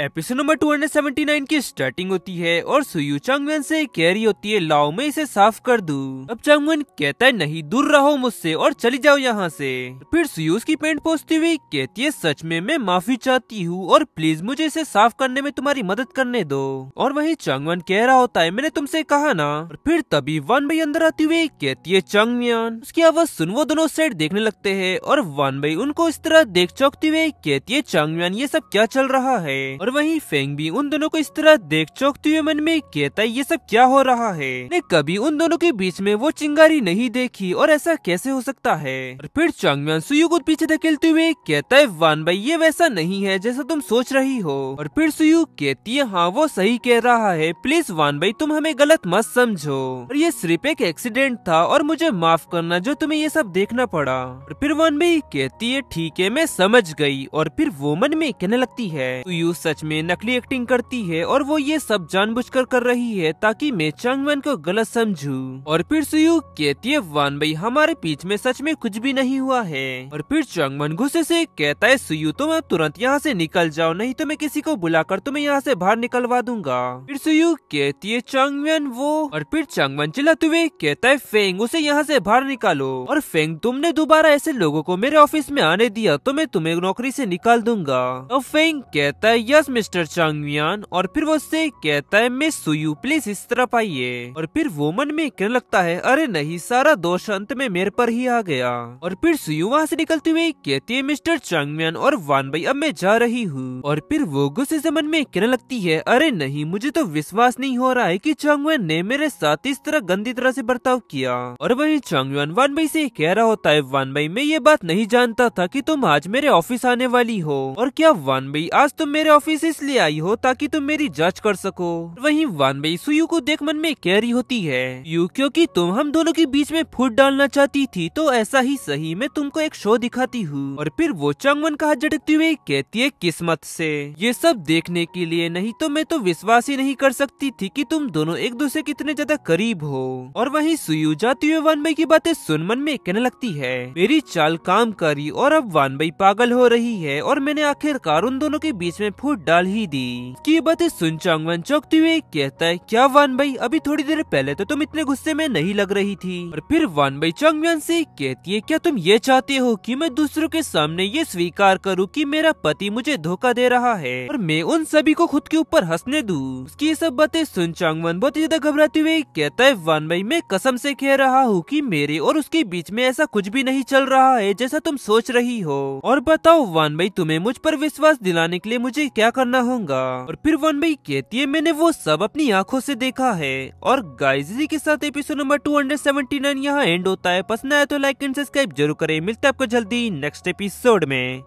episode number 279 की starting होती है और सुयू चांगवेन से कैरी होती है लाओ मैं इसे साफ कर दू अब चांगवेन कहता है नहीं दूर रहो मुझसे और चली जाओ यहाँ से फिर सुयू की पेंट पोसती हुई कहती है सच में मैं माफी चाहती हूँ और प्लीज मुझे इसे साफ करने में तुम्हारी मदद करने दो और वही चांगवन कह रहा होता है मैंने तुमसे कहा ना और फिर तभी वन भाई अंदर आती हुई कहती है चांगमियान उसकी आवाज सुन वो दोनों साइड देखने लगते है और वन भाई उनको इस तरह देख चौकती हुए कहती है चांगमियान ये सब क्या चल रहा है और वहीं फेंग भी उन दोनों को इस तरह देख चौकते हुए मन में कहता है ये सब क्या हो रहा है ने कभी उन दोनों के बीच में वो चिंगारी नहीं देखी और ऐसा कैसे हो सकता है और फिर चांगम्यान सुयू को पीछे धकेलते हुए कहता है वान भाई ये वैसा नहीं है जैसा तुम सोच रही हो और फिर सुयू कहती है हाँ वो सही कह रहा है प्लीज वान भाई तुम हमें गलत मत समझो और ये सिर्फ एक एक्सीडेंट था और मुझे माफ करना जो तुम्हें ये सब देखना पड़ा और फिर वान भाई कहती है ठीक है मैं समझ गई और फिर वो मन में कहने लगती है सुयू सच सच में नकली एक्टिंग करती है और वो ये सब जानबूझकर कर रही है ताकि मैं चंगमैन को गलत समझू और फिर सुयू कहती है वान भाई हमारे बीच में सच में कुछ भी नहीं हुआ है और फिर चंगमन गुस्से से कहता है सुयू तुम तो तुरंत यहाँ से निकल जाओ नहीं तो मैं किसी को बुलाकर तुम्हें यहाँ से बाहर निकलवा दूंगा फिर सुयू कहती है चंगमैन वो और फिर चंगमन चिल्लाते हुए कहता है फेंग उसे यहाँ से बाहर निकालो और फेंग तुमने दोबारा ऐसे लोगो को मेरे ऑफिस में आने दिया तो मैं तुम्हें नौकरी से निकाल दूंगा और तो फेंग कहता है यह पास मिस्टर चांगवियान और फिर वो उससे कहता है मिस सुयू प्लीज इस तरफ आइए और फिर वो मन में कहने लगता है अरे नहीं सारा दोष अंत में मेरे पर ही आ गया और फिर सुयू वहाँ से निकलते हुए कहती है मिस्टर चांगवियान और वान भाई अब मैं जा रही हूँ और फिर वो गुस्से से मन में कहने लगती है अरे नहीं मुझे तो विश्वास नहीं हो रहा है की चांगवियान ने मेरे साथ इस तरह गंदी तरह से बर्ताव किया और वही चांगवियान वान भाई से कह रहा होता है वान भाई मैं ये बात नहीं जानता था की तुम आज मेरे ऑफिस आने वाली हो और क्या वान भाई आज तुम मेरे ऑफिस पास इसलिए आई हो ताकि तुम मेरी जांच कर सको वहीं वानबई सुयू को देख मन में कह रही होती है यू क्योंकि तुम हम दोनों के बीच में फूट डालना चाहती थी तो ऐसा ही सही मैं तुमको एक शो दिखाती हूँ और फिर वो चंगमन का हाथ झटकती हुई कहती है किस्मत से ये सब देखने के लिए नहीं तो मैं तो विश्वास ही नहीं कर सकती थी कि तुम दोनों एक दूसरे कितने ज्यादा करीब हो और वहीं सुयू जाती हुई वानबाई की बातें सुन मन में कहने लगती है मेरी चाल काम करी और अब वानबाई पागल हो रही है और मैंने आखिरकार उन दोनों के बीच में फूट डाल ही दी की बात सुन चांगवन चौकते तो हुए कहता है क्या वान भाई अभी थोड़ी देर पहले तो तुम इतने गुस्से में नहीं लग रही थी और फिर वान भाई चांगवन से कहती है क्या तुम ये चाहते हो कि मैं दूसरों के सामने ये स्वीकार करूं कि मेरा पति मुझे धोखा दे रहा है और मैं उन सभी को खुद के ऊपर हंसने दू उसकी सब बातें सुन चांगवन बहुत ज्यादा घबराते हुए कहता है वान भाई मैं कसम से कह रहा हूँ कि मेरे और उसके बीच में ऐसा कुछ भी नहीं चल रहा है जैसा तुम सोच रही हो और बताओ वान भाई तुम्हें मुझ पर विश्वास दिलाने के लिए मुझे क्या क्या करना होगा और फिर वन भाई कहती है मैंने वो सब अपनी आंखों से देखा है और गाइजी के साथ episode number two hundred seventy nine यहाँ एंड होता है पसंद आया तो लाइक एंड सब्सक्राइब जरूर करें मिलते हैं आपको जल्दी नेक्स्ट एपिसोड में